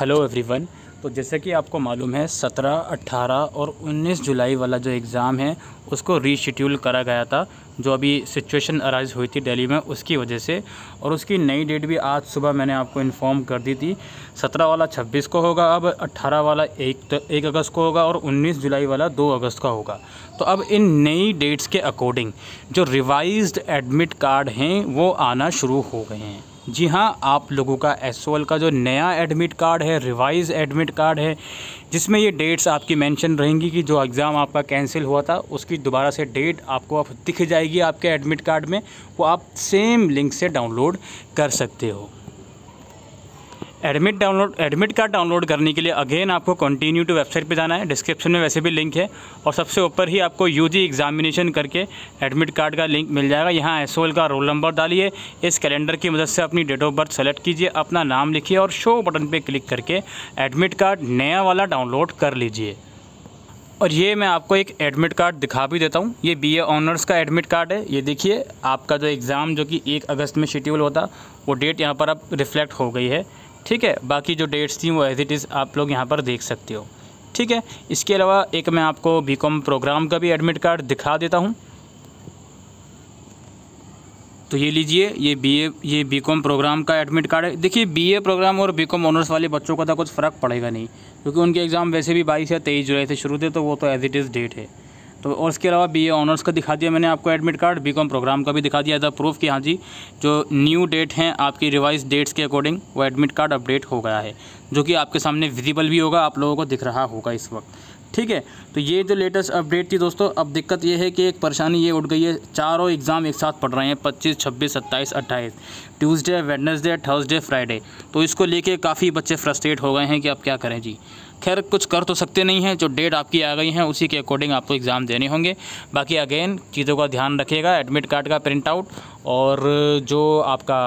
hello everyone तो जैसे कि आपको मालूम है 17, 18 और 19 जुलाई वाला जो एग्ज़ाम है उसको रीशेड्यूल करा गया था जो अभी सिचुएशन अराइज हुई थी दिल्ली में उसकी वजह से और उसकी नई डेट भी आज सुबह मैंने आपको इन्फॉर्म कर दी थी सत्रह वाला छब्बीस को होगा अब अट्ठारह वाला एक तो एक अगस्त को होगा और उन्नीस जुलाई वाला दो अगस्त का होगा तो अब इन नई डेट्स के अकॉर्डिंग जो रिवाइज एडमिट कार्ड हैं वो आना शुरू हो गए हैं जी हाँ आप लोगों का एस का जो नया एडमिट कार्ड है रिवाइज एडमिट कार्ड है जिसमें ये डेट्स आपकी मेंशन रहेंगी कि जो एग्ज़ाम आपका कैंसिल हुआ था उसकी की दोबारा से डेट आपको आप दिख जाएगी आपके एडमिट कार्ड में वो आप सेम लिंक से डाउनलोड कर सकते हो admit download admit card download करने के लिए अगेन आपको कंटिन्यू टू वेबसाइट पे जाना है डिस्क्रिप्शन में वैसे भी लिंक है और सबसे ऊपर ही आपको यूजी एग्जामिनेशन करके एडमिट कार्ड का लिंक मिल जाएगा यहाँ एस का रोल नंबर डालिए इस कैलेंडर की मदद से अपनी डेट ऑफ बर्थ सेलेक्ट कीजिए अपना नाम लिखिए और शो बटन पर क्लिक करके एडमिट कार्ड नया वाला डाउनलोड कर लीजिए और ये मैं आपको एक एडमिट कार्ड दिखा भी देता हूँ ये बीए ऑनर्स का एडमिट कार्ड है ये देखिए आपका जो एग्ज़ाम जो कि एक अगस्त में शेड्यूल होता वो डेट यहाँ पर अब रिफ़्लेक्ट हो गई है ठीक है बाकी जो डेट्स थी वो एज इट इज़ आप लोग यहाँ पर देख सकते हो ठीक है इसके अलावा एक मैं आपको बी प्रोग्राम का भी एडमिट कार्ड दिखा देता हूँ तो ये लीजिए ये बीए ये बीकॉम प्रोग्राम का एडमिट कार्ड है देखिए बीए प्रोग्राम और बीकॉम ऑनर्स वाले बच्चों का तो कुछ फ़र्क पड़ेगा नहीं क्योंकि उनके एग्ज़ाम वैसे भी बाईस या तेईस जुलाई से शुरू थे तो वो तो एज इट इज़ डेट है तो और उसके अलावा बीए ऑनर्स का दिखा दिया मैंने आपको एडमिट कार्ड कॉम प्रोग्राम का भी दिखा दिया था प्रूफ कि हाँ जी जो न्यू डेट हैं आपकी रिवाइज डेट्स के अकॉर्डिंग वो एडमिट कार्ड अपडेट हो गया है जो कि आपके सामने विजिबल भी होगा आप लोगों को दिख रहा होगा इस वक्त ठीक है तो ये जो लेटेस्ट अपडेट थी दोस्तों अब दिक्कत ये है कि एक परेशानी ये उठ गई है चारों एग्ज़ाम एक साथ पढ़ रहे हैं पच्चीस छब्बीस सत्ताईस 28 ट्यूसडे वेडनेसडे थर्सडे फ्राइडे तो इसको लेके काफ़ी बच्चे फ्रस्ट्रेट हो गए हैं कि अब क्या करें जी खैर कुछ कर तो सकते नहीं हैं जो डेट आपकी आ गई है उसी के अकॉर्डिंग आपको एग्ज़ाम देने होंगे बाकी अगेन चीज़ों का ध्यान रखिएगा एडमिट कार्ड का प्रिंट आउट और जो आपका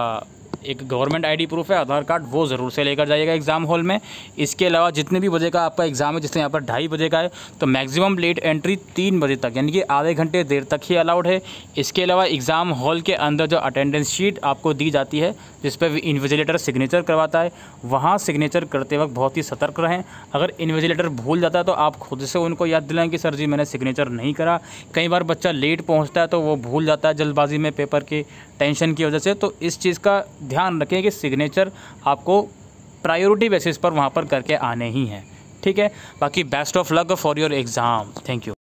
एक गवर्नमेंट आईडी प्रूफ है आधार कार्ड वो ज़रूर से लेकर जाइएगा एग्ज़ाम हॉल में इसके अलावा जितने भी बजे का आपका एग्ज़ाम है जिससे यहाँ पर ढाई बजे का है तो मैक्सिमम लेट एंट्री तीन बजे तक यानी कि आधे घंटे देर तक ही अलाउड है इसके अलावा एग्ज़ाम हॉल के अंदर जो अटेंडेंस शीट आपको दी जाती है जिस पर इन्विजिलेटर सिग्नेचर करवाता है वहाँ सिग्नेचर करते वक्त बहुत ही सतर्क रहें अगर इन्विजिलेटर भूल जाता है तो आप खुद से उनको याद दिलाएं कि सर जी मैंने सिग्नेचर नहीं करा कई बार बच्चा लेट पहुँचता है तो वो भूल जाता है जल्दबाजी में पेपर की टेंशन की वजह से तो इस चीज़ का ध्यान रखें कि सिग्नेचर आपको प्रायोरिटी बेसिस पर वहाँ पर करके आने ही हैं ठीक है बाकी best of luck for your exam thank you